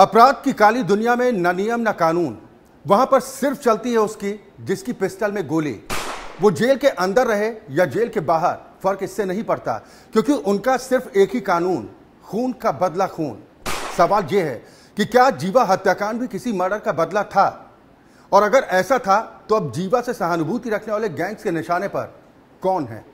अपराध की काली दुनिया में न नियम न कानून वहां पर सिर्फ चलती है उसकी जिसकी पिस्टल में गोली वो जेल के अंदर रहे या जेल के बाहर फर्क इससे नहीं पड़ता क्योंकि उनका सिर्फ एक ही कानून खून का बदला खून सवाल यह है कि क्या जीवा हत्याकांड भी किसी मर्डर का बदला था और अगर ऐसा था तो अब जीवा से सहानुभूति रखने वाले गैंग्स के निशाने पर कौन है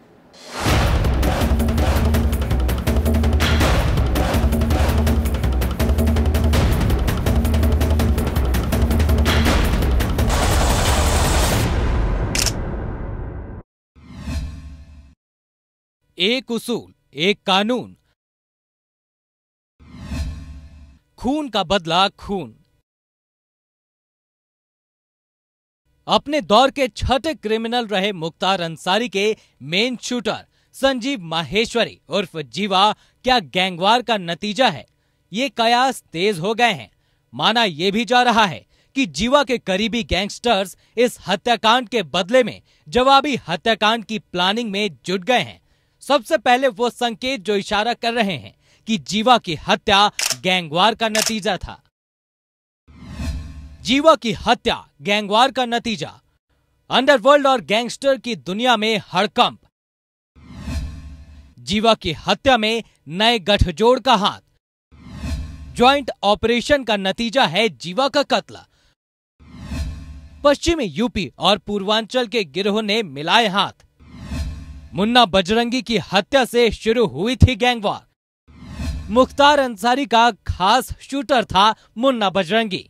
एक उसूल एक कानून खून का बदला खून अपने दौर के छठे क्रिमिनल रहे मुख्तार अंसारी के मेन शूटर संजीव माहेश्वरी उर्फ जीवा क्या गैंगवार का नतीजा है ये कयास तेज हो गए हैं माना यह भी जा रहा है कि जीवा के करीबी गैंगस्टर्स इस हत्याकांड के बदले में जवाबी हत्याकांड की प्लानिंग में जुट गए हैं सबसे पहले वो संकेत जो इशारा कर रहे हैं कि जीवा की हत्या गैंगवार का नतीजा था जीवा की हत्या गैंगवार का नतीजा अंडरवर्ल्ड और गैंगस्टर की दुनिया में हड़कंप जीवा की हत्या में नए गठजोड़ का हाथ ज्वाइंट ऑपरेशन का नतीजा है जीवा का कत्ल पश्चिमी यूपी और पूर्वांचल के गिरोह ने मिलाए हाथ मुन्ना बजरंगी की हत्या से शुरू हुई थी गैंगवार मुख्तार अंसारी का खास शूटर था मुन्ना बजरंगी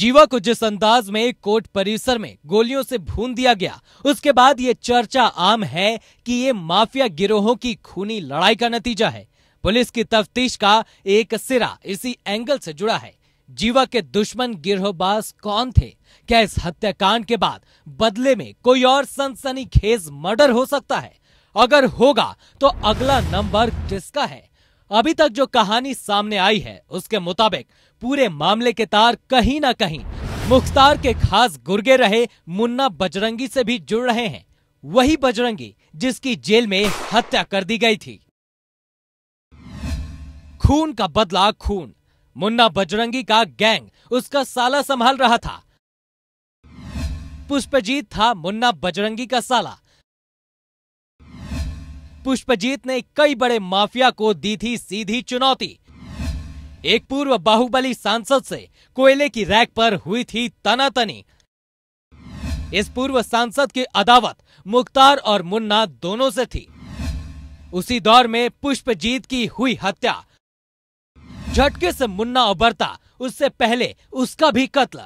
जीवा को जिस अंदाज में कोर्ट परिसर में गोलियों से भून दिया गया उसके बाद ये चर्चा आम है कि ये माफिया गिरोहों की खूनी लड़ाई का नतीजा है पुलिस की तफ्तीश का एक सिरा इसी एंगल से जुड़ा है जीवा के दुश्मन गिरोहबाज कौन थे क्या इस हत्याकांड के बाद बदले में कोई और सनसनीखेज मर्डर हो सकता है अगर होगा तो अगला नंबर किसका है अभी तक जो कहानी सामने आई है उसके मुताबिक पूरे मामले के तार कहीं ना कहीं मुख्तार के खास गुर्गे रहे मुन्ना बजरंगी से भी जुड़ रहे हैं वही बजरंगी जिसकी जेल में हत्या कर दी गई थी खून का बदला खून मुन्ना बजरंगी का गैंग उसका साला संभाल रहा था पुष्पजीत था मुन्ना बजरंगी का साला पुष्पजीत ने कई बड़े माफिया को दी थी सीधी चुनौती एक पूर्व बाहुबली सांसद से कोयले की रैक पर हुई थी तनातनी इस पूर्व सांसद की अदावत मुख्तार और मुन्ना दोनों से थी उसी दौर में पुष्पजीत की हुई हत्या झटके से मुन्ना उबरता उससे पहले उसका भी कत्ल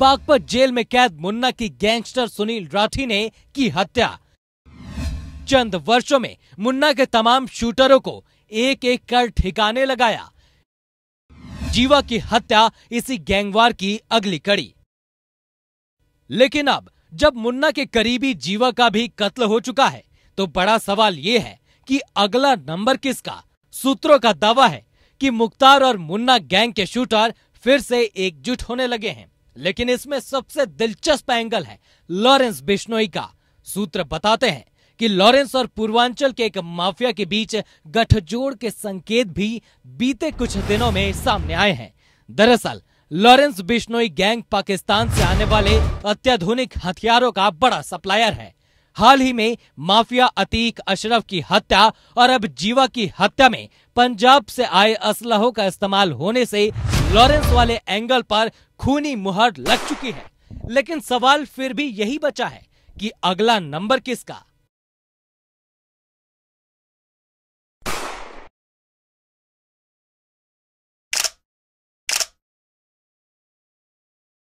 बागपत जेल में कैद मुन्ना की गैंगस्टर सुनील राठी ने की हत्या चंद वर्षों में मुन्ना के तमाम शूटरों को एक एक कर ठिकाने लगाया जीवा की हत्या इसी गैंगवार की अगली कड़ी लेकिन अब जब मुन्ना के करीबी जीवा का भी कत्ल हो चुका है तो बड़ा सवाल यह है कि अगला नंबर किसका सूत्रों का दावा है कि मुख्तार और मुन्ना गैंग के शूटर फिर से एकजुट होने लगे हैं लेकिन इसमें सबसे दिलचस्प एंगल है लॉरेंस बिश्नोई का सूत्र बताते हैं कि लॉरेंस और पूर्वांचल के एक माफिया के बीच गठजोड़ के संकेत भी बीते कुछ दिनों में सामने आए हैं दरअसल लॉरेंस बिश्नोई गैंग पाकिस्तान से आने वाले अत्याधुनिक हथियारों का बड़ा सप्लायर है हाल ही में माफिया अतीक अशरफ की हत्या और अब जीवा की हत्या में पंजाब से आए असलहों का इस्तेमाल होने से लॉरेंस वाले एंगल पर खूनी मुहर लग चुकी है लेकिन सवाल फिर भी यही बचा है कि अगला नंबर किसका